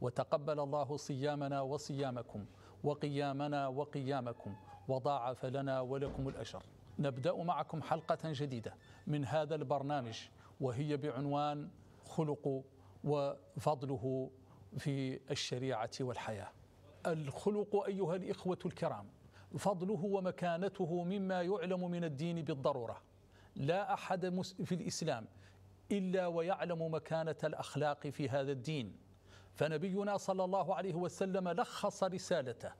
وتقبل الله صيامنا وصيامكم وقيامنا وقيامكم وضاعف لنا ولكم الأجر نبدأ معكم حلقة جديدة من هذا البرنامج وهي بعنوان خلق وفضله في الشريعة والحياة الخلق أيها الإخوة الكرام فضله ومكانته مما يعلم من الدين بالضرورة لا أحد في الإسلام إلا ويعلم مكانة الأخلاق في هذا الدين فنبينا صلى الله عليه وسلم لخص رسالته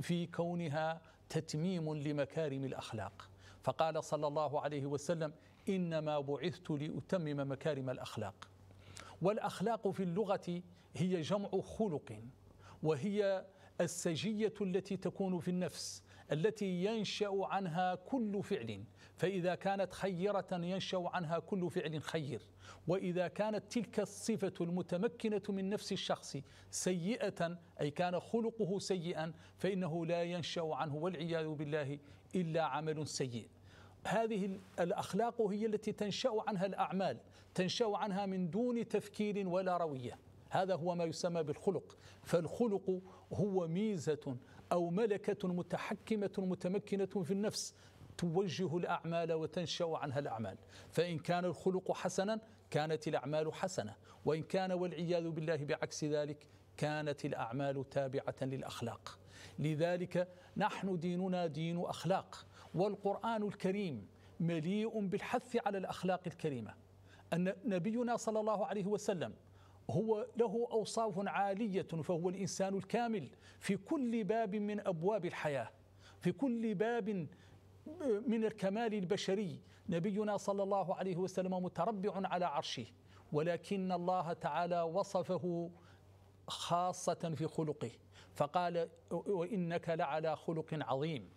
في كونها تتميم لمكارم الاخلاق فقال صلى الله عليه وسلم انما بعثت لاتمم مكارم الاخلاق والاخلاق في اللغه هي جمع خلق وهي السجيه التي تكون في النفس التي ينشا عنها كل فعل فاذا كانت خيره ينشا عنها كل فعل خير واذا كانت تلك الصفه المتمكنه من نفس الشخص سيئه اي كان خلقه سيئا فانه لا ينشا عنه والعياذ بالله الا عمل سيء هذه الاخلاق هي التي تنشا عنها الاعمال تنشا عنها من دون تفكير ولا رويه هذا هو ما يسمى بالخلق فالخلق هو ميزه أو ملكة متحكمة متمكنة في النفس توجه الأعمال وتنشأ عنها الأعمال فإن كان الخلق حسنا كانت الأعمال حسنة وإن كان والعياذ بالله بعكس ذلك كانت الأعمال تابعة للأخلاق لذلك نحن ديننا دين أخلاق والقرآن الكريم مليء بالحث على الأخلاق الكريمة أن نبينا صلى الله عليه وسلم هو له أوصاف عالية فهو الإنسان الكامل في كل باب من أبواب الحياة في كل باب من الكمال البشري نبينا صلى الله عليه وسلم متربع على عرشه ولكن الله تعالى وصفه خاصة في خلقه فقال وإنك لعلى خلق عظيم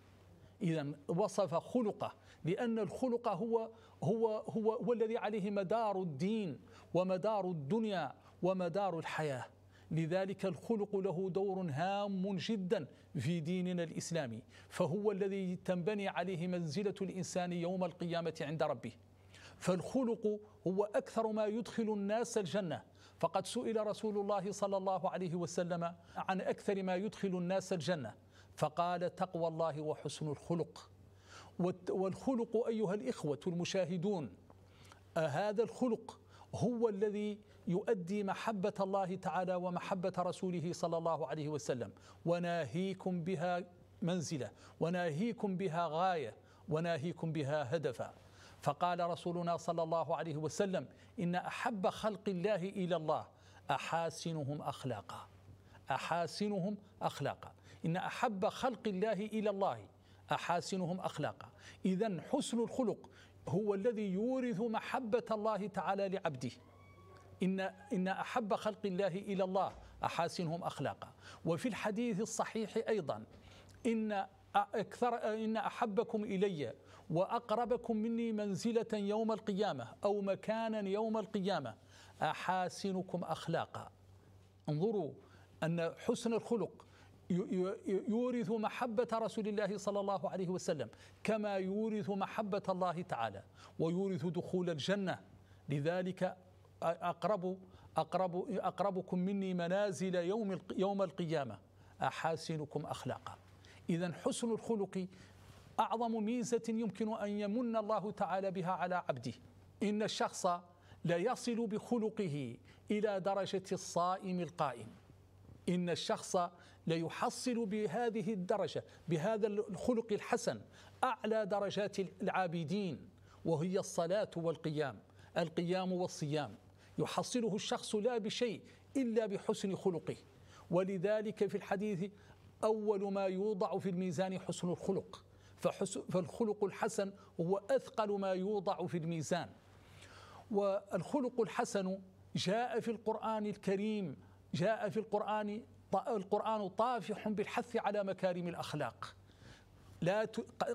إذا وصف خلقه لأن الخلق هو هو هو هو الذي عليه مدار الدين ومدار الدنيا ومدار الحياه لذلك الخلق له دور هام جدا في ديننا الاسلامي فهو الذي تنبني عليه منزله الانسان يوم القيامه عند ربه فالخلق هو اكثر ما يدخل الناس الجنه فقد سئل رسول الله صلى الله عليه وسلم عن اكثر ما يدخل الناس الجنه فقال تقوى الله وحسن الخلق والخلق ايها الاخوه المشاهدون هذا الخلق هو الذي يؤدي محبة الله تعالى ومحبة رسوله صلى الله عليه وسلم وناهيكم بها منزلة وناهيكم بها غاية وناهيكم بها هدفا فقال رسولنا صلى الله عليه وسلم إن أحب خلق الله إلى الله أحاسنهم أخلاقا أحاسنهم أخلاقا إن أحب خلق الله إلى الله أحاسنهم أخلاقا إذا حسن الخلق هو الذي يورث محبة الله تعالى لعبده إن إن أحب خلق الله إلى الله أحاسنهم أخلاقا وفي الحديث الصحيح أيضا إن أكثر إن أحبكم إلي وأقربكم مني منزلة يوم القيامة أو مكانا يوم القيامة أحاسنكم أخلاقا انظروا أن حسن الخلق يورث محبة رسول الله صلى الله عليه وسلم كما يورث محبة الله تعالى ويورث دخول الجنة لذلك أقرب أقرب أقربكم مني منازل يوم يوم القيامة أحاسنكم أخلاقا إذا حسن الخلق أعظم ميزة يمكن أن يمن الله تعالى بها على عبده إن الشخص ليصل بخلقه إلى درجة الصائم القائم إن الشخص ليحصل بهذه الدرجة بهذا الخلق الحسن أعلى درجات العابدين وهي الصلاة والقيام القيام والصيام يحصله الشخص لا بشيء إلا بحسن خلقه ولذلك في الحديث أول ما يوضع في الميزان حسن الخلق فالخلق الحسن هو أثقل ما يوضع في الميزان والخلق الحسن جاء في القرآن الكريم جاء في القرآن القرآن طافح بالحث على مكارم الأخلاق لا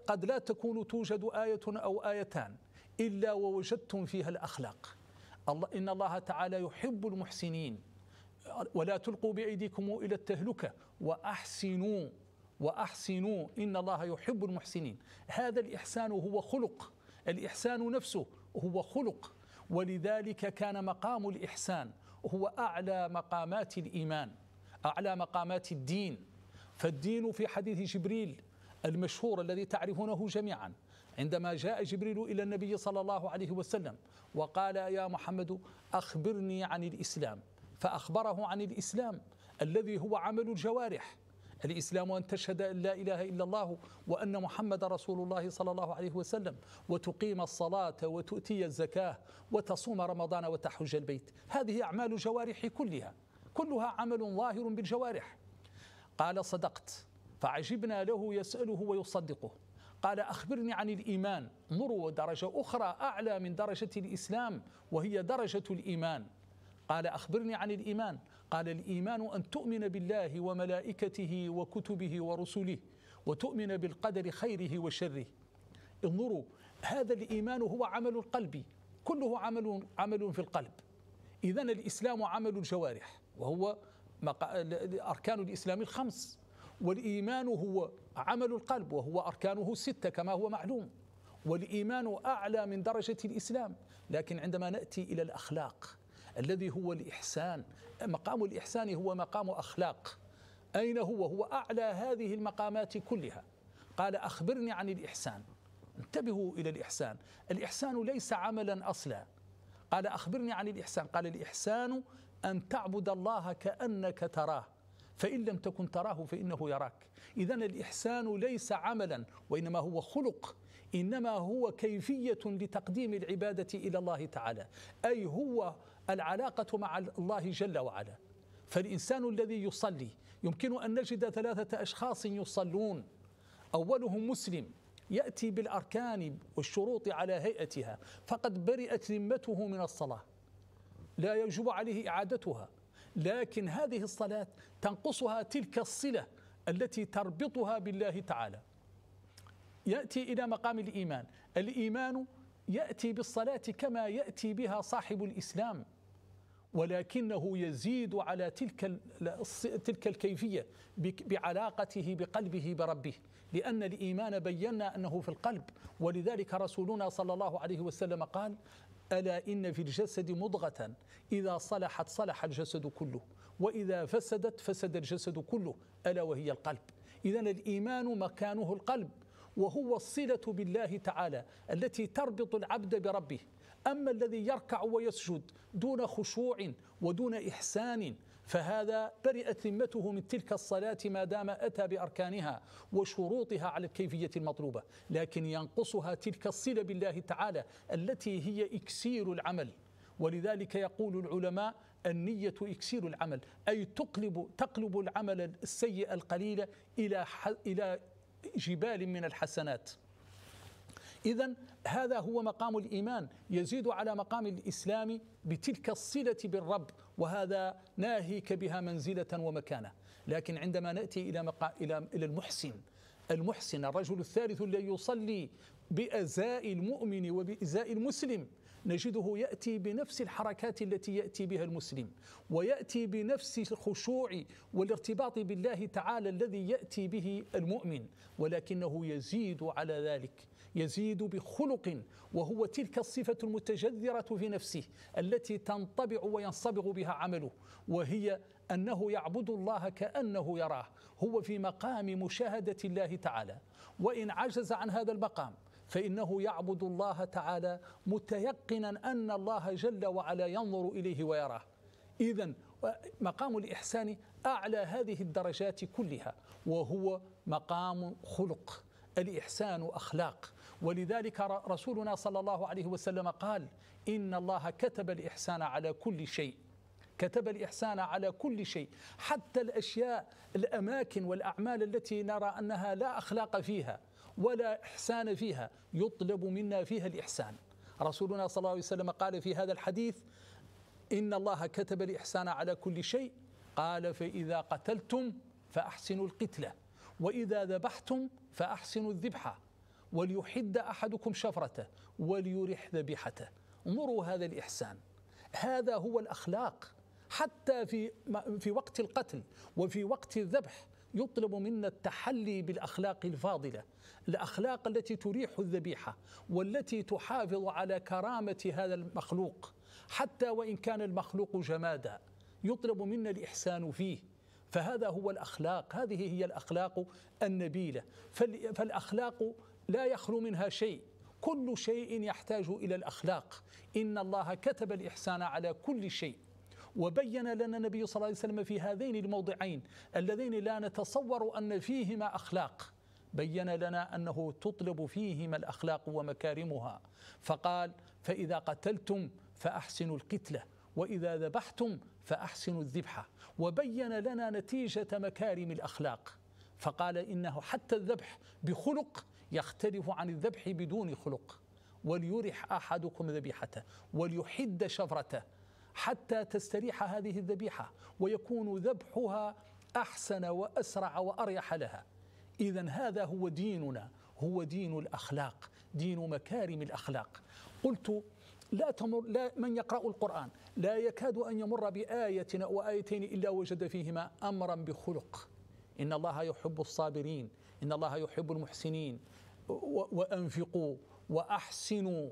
قد لا تكون توجد آية أو آيتان إلا ووجدتم فيها الأخلاق الله إن الله تعالى يحب المحسنين ولا تلقوا بأيديكم إلى التهلكة وأحسنوا وأحسنوا إن الله يحب المحسنين هذا الإحسان هو خلق الإحسان نفسه هو خلق ولذلك كان مقام الإحسان هو أعلى مقامات الإيمان أعلى مقامات الدين فالدين في حديث جبريل المشهور الذي تعرفونه جميعا عندما جاء جبريل إلى النبي صلى الله عليه وسلم وقال يا محمد أخبرني عن الإسلام فأخبره عن الإسلام الذي هو عمل الجوارح الإسلام أن تشهد أن لا إله إلا الله وأن محمد رسول الله صلى الله عليه وسلم وتقيم الصلاة وتؤتي الزكاة وتصوم رمضان وتحج البيت هذه أعمال الجوارح كلها كلها عمل ظاهر بالجوارح قال صدقت فعجبنا له يسأله ويصدقه قال أخبرني عن الإيمان مروا درجة أخرى أعلى من درجة الإسلام وهي درجة الإيمان قال أخبرني عن الإيمان قال الإيمان أن تؤمن بالله وملائكته وكتبه ورسله وتؤمن بالقدر خيره وشره انظروا هذا الإيمان هو عمل القلب كله عمل عمل في القلب إذا الإسلام عمل الجوارح وهو أركان الإسلام الخمس والإيمان هو عمل القلب وهو أركانه ستة كما هو معلوم والإيمان أعلى من درجة الإسلام لكن عندما نأتي إلى الأخلاق الذي هو الإحسان مقام الإحسان هو مقام أخلاق أين هو هو أعلى هذه المقامات كلها قال أخبرني عن الإحسان انتبهوا إلى الإحسان الإحسان ليس عملا أصلا قال أخبرني عن الإحسان قال الإحسان أن تعبد الله كأنك تراه فإن لم تكن تراه فإنه يراك إذا الإحسان ليس عملا وإنما هو خلق إنما هو كيفية لتقديم العبادة إلى الله تعالى أي هو العلاقة مع الله جل وعلا فالإنسان الذي يصلي يمكن أن نجد ثلاثة أشخاص يصلون أولهم مسلم يأتي بالأركان والشروط على هيئتها فقد برئت ذمته من الصلاة لا يجب عليه إعادتها لكن هذه الصلاة تنقصها تلك الصلة التي تربطها بالله تعالى يأتي إلى مقام الإيمان الإيمان يأتي بالصلاة كما يأتي بها صاحب الإسلام ولكنه يزيد على تلك تلك الكيفيه بعلاقته بقلبه بربه، لان الايمان بينا انه في القلب، ولذلك رسولنا صلى الله عليه وسلم قال: ألا إن في الجسد مضغة إذا صلحت صلح الجسد كله وإذا فسدت فسد الجسد كله ألا وهي القلب إذا الإيمان مكانه القلب وهو الصلة بالله تعالى التي تربط العبد بربه أما الذي يركع ويسجد دون خشوع ودون إحسان فهذا برئت ذمته من تلك الصلاة ما دام أتى بأركانها وشروطها على الكيفية المطلوبة لكن ينقصها تلك الصلة بالله تعالى التي هي إكسير العمل ولذلك يقول العلماء النية إكسير العمل أي تقلب تقلب العمل السيء القليل إلى إلى جبال من الحسنات إذا هذا هو مقام الإيمان يزيد على مقام الإسلام بتلك الصلة بالرب وهذا ناهيك بها منزلة ومكانة لكن عندما نأتي إلى, مقا... إلى... إلى المحسن المحسن الرجل الثالث الذي يصلي بأزاء المؤمن وبإزاء المسلم نجده يأتي بنفس الحركات التي يأتي بها المسلم ويأتي بنفس الخشوع والارتباط بالله تعالى الذي يأتي به المؤمن ولكنه يزيد على ذلك يزيد بخلق وهو تلك الصفة المتجذرة في نفسه التي تنطبع وينصبغ بها عمله وهي أنه يعبد الله كأنه يراه هو في مقام مشاهدة الله تعالى وإن عجز عن هذا المقام فإنه يعبد الله تعالى متيقنا أن الله جل وعلا ينظر إليه ويراه إذا مقام الإحسان أعلى هذه الدرجات كلها وهو مقام خلق الإحسان أخلاق ولذلك رسولنا صلى الله عليه وسلم قال إن الله كتب الإحسان على كل شيء كتب الإحسان على كل شيء حتى الأشياء الأماكن والأعمال التي نرى أنها لا أخلاق فيها ولا إحسان فيها يطلب منا فيها الإحسان رسولنا صلى الله عليه وسلم قال في هذا الحديث إن الله كتب الإحسان على كل شيء قال فإذا قتلتم فأحسنوا القتلة وإذا ذبحتم فأحسنوا الذبحة وليحد أحدكم شفرته وليرح ذبيحته انظروا هذا الإحسان هذا هو الأخلاق حتى في في وقت القتل وفي وقت الذبح يطلب منا التحلي بالاخلاق الفاضله، الاخلاق التي تريح الذبيحه والتي تحافظ على كرامه هذا المخلوق حتى وان كان المخلوق جمادا يطلب منا الاحسان فيه فهذا هو الاخلاق، هذه هي الاخلاق النبيله، فالاخلاق لا يخلو منها شيء كل شيء يحتاج الى الاخلاق ان الله كتب الاحسان على كل شيء وبين لنا النبي صلى الله عليه وسلم في هذين الموضعين اللذين لا نتصور ان فيهما اخلاق بين لنا انه تطلب فيهما الاخلاق ومكارمها فقال فاذا قتلتم فاحسنوا القتله واذا ذبحتم فاحسنوا الذبحه وبين لنا نتيجه مكارم الاخلاق فقال انه حتى الذبح بخلق يختلف عن الذبح بدون خلق وليرح احدكم ذبيحته وليحد شفرته حتى تستريح هذه الذبيحه ويكون ذبحها احسن واسرع واريح لها اذا هذا هو ديننا هو دين الاخلاق دين مكارم الاخلاق قلت لا تمر لا من يقرا القران لا يكاد ان يمر بايه او ايتين الا وجد فيهما امرا بخلق ان الله يحب الصابرين ان الله يحب المحسنين وأنفقوا وأحسنوا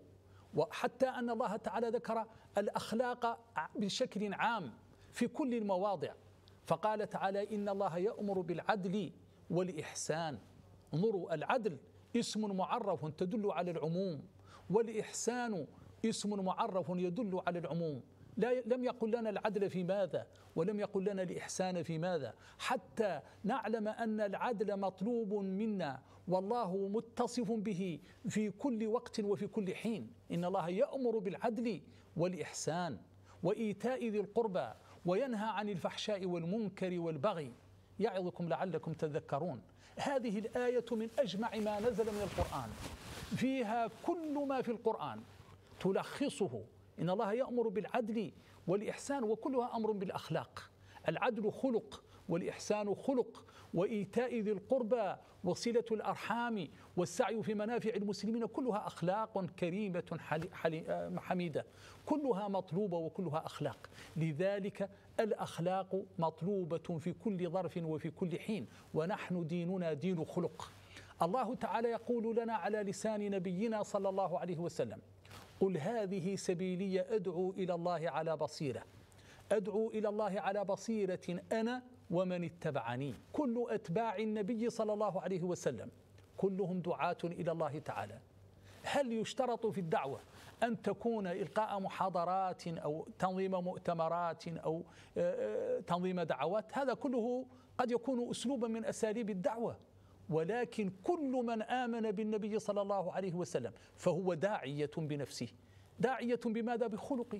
وحتى أن الله تعالى ذكر الأخلاق بشكل عام في كل المواضع فقال تعالى إن الله يأمر بالعدل والإحسان انظروا العدل اسم معرف تدل على العموم والإحسان اسم معرف يدل على العموم لا لم يقل لنا العدل في ماذا ولم يقل لنا الإحسان في ماذا حتى نعلم أن العدل مطلوب منا والله متصف به في كل وقت وفي كل حين إن الله يأمر بالعدل والإحسان وإيتاء ذي القربى وينهى عن الفحشاء والمنكر والبغي يعظكم لعلكم تذكرون هذه الآية من أجمع ما نزل من القرآن فيها كل ما في القرآن تلخصه إن الله يأمر بالعدل والإحسان وكلها أمر بالأخلاق العدل خلق والإحسان خلق وإيتاء ذي القربى وصلة الأرحام والسعي في منافع المسلمين كلها أخلاق كريمة آه، حميدة كلها مطلوبة وكلها أخلاق لذلك الأخلاق مطلوبة في كل ظرف وفي كل حين ونحن ديننا دين خلق الله تعالى يقول لنا على لسان نبينا صلى الله عليه وسلم قل هذه سبيلي أدعو إلى الله على بصيرة أدعو إلى الله على بصيرة أنا ومن اتبعني كل أتباع النبي صلى الله عليه وسلم كلهم دعاة إلى الله تعالى هل يشترط في الدعوة أن تكون إلقاء محاضرات أو تنظيم مؤتمرات أو آه، آه، تنظيم دعوات هذا كله قد يكون أسلوبا من أساليب الدعوة ولكن كل من آمن بالنبي صلى الله عليه وسلم فهو داعية بنفسه داعية بماذا بخلقه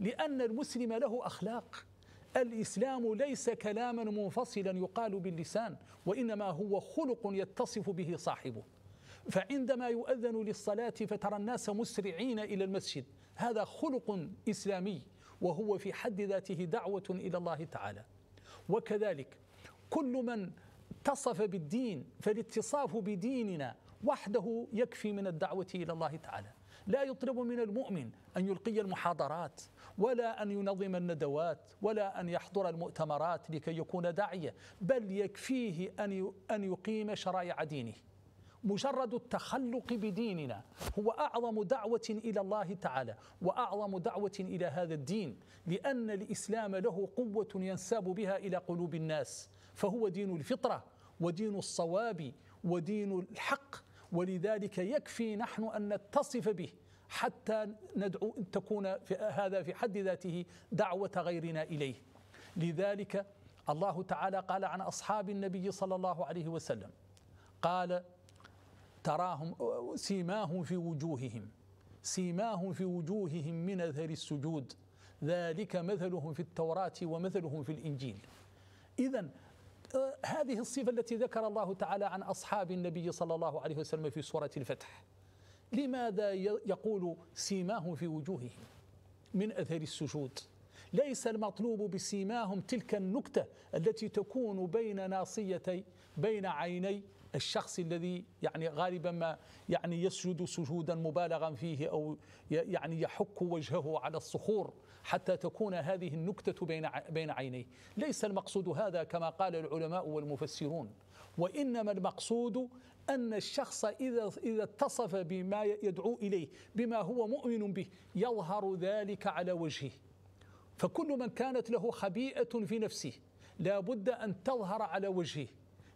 لأن المسلم له أخلاق الإسلام ليس كلاما منفصلا يقال باللسان وإنما هو خلق يتصف به صاحبه فعندما يؤذن للصلاة فترى الناس مسرعين إلى المسجد هذا خلق إسلامي وهو في حد ذاته دعوة إلى الله تعالى وكذلك كل من اتصف بالدين فالاتصاف بديننا وحده يكفي من الدعوة إلى الله تعالى لا يطلب من المؤمن أن يلقي المحاضرات ولا أن ينظم الندوات ولا أن يحضر المؤتمرات لكي يكون داعية بل يكفيه أن يقيم شرائع دينه مجرد التخلق بديننا هو اعظم دعوه الى الله تعالى واعظم دعوه الى هذا الدين لان الاسلام له قوه ينساب بها الى قلوب الناس فهو دين الفطره ودين الصواب ودين الحق ولذلك يكفي نحن أن نتصف به حتى ندعو أن تكون في هذا في حد ذاته دعوة غيرنا إليه لذلك الله تعالى قال عن أصحاب النبي صلى الله عليه وسلم قال تراهم سيماهم في وجوههم سيماهم في وجوههم من اثر السجود ذلك مثلهم في التوراة ومثلهم في الإنجيل إذا آه، هذه الصفة التي ذكر الله تعالى عن أصحاب النبي صلى الله عليه وسلم في سورة الفتح لماذا يقول سيماهم في وجوههم من أثر السجود ليس المطلوب بسيماهم تلك النكتة التي تكون بين ناصيتي بين عيني الشخص الذي يعني غالبا ما يعني يسجد سجودا مبالغا فيه أو يعني يحك وجهه على الصخور حتى تكون هذه النكتة بين بين عينيه ليس المقصود هذا كما قال العلماء والمفسرون وإنما المقصود أن الشخص إذا إذا اتصف بما يدعو إليه بما هو مؤمن به يظهر ذلك على وجهه فكل من كانت له خبيئة في نفسه لا بد أن تظهر على وجهه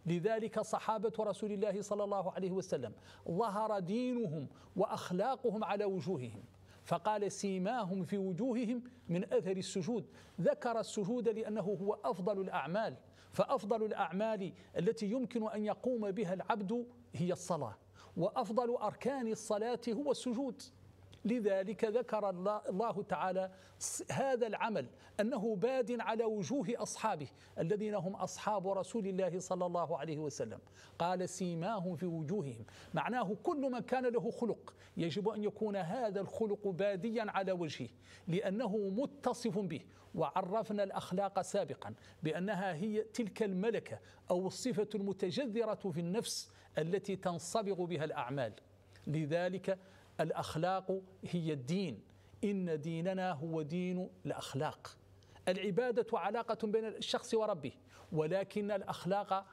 لذلك صحابة رسول الله صلى الله عليه وسلم ظهر دينهم وأخلاقهم على وجوههم فقال سيماهم في وجوههم من اثر السجود ذكر السجود لانه هو افضل الاعمال فافضل الاعمال التي يمكن ان يقوم بها العبد هي الصلاه وافضل اركان الصلاه هو السجود لذلك ذكر الله تعالى هذا العمل أنه باد على وجوه أصحابه الذين هم أصحاب رسول الله صلى الله عليه وسلم قال سيماهم في وجوههم معناه كل من كان له خلق يجب أن يكون هذا الخلق باديا على وجهه لأنه متصف به وعرفنا الأخلاق سابقا بأنها هي تلك الملكة أو الصفة المتجذرة في النفس التي تنصبغ بها الأعمال لذلك الأخلاق هي الدين إن ديننا هو دين الأخلاق العبادة علاقة بين الشخص وربه ولكن الأخلاق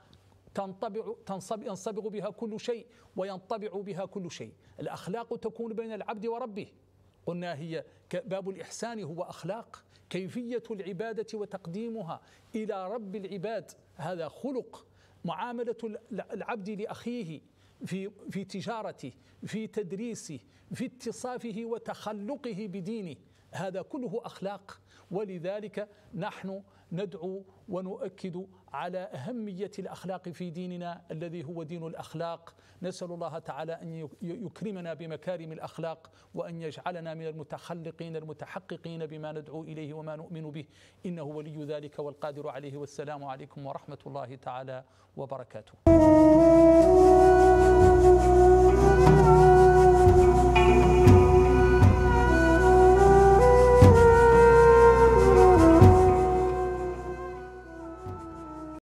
تنطبع تنصب ينصبغ بها كل شيء وينطبع بها كل شيء الأخلاق تكون بين العبد وربه قلنا هي باب الإحسان هو أخلاق كيفية العبادة وتقديمها إلى رب العباد هذا خلق معاملة العبد لأخيه في في تجارته في تدريسه في اتصافه وتخلقه بدينه هذا كله اخلاق ولذلك نحن ندعو ونؤكد على اهميه الاخلاق في ديننا الذي هو دين الاخلاق نسال الله تعالى ان يكرمنا بمكارم الاخلاق وان يجعلنا من المتخلقين المتحققين بما ندعو اليه وما نؤمن به انه ولي ذلك والقادر عليه والسلام عليكم ورحمه الله تعالى وبركاته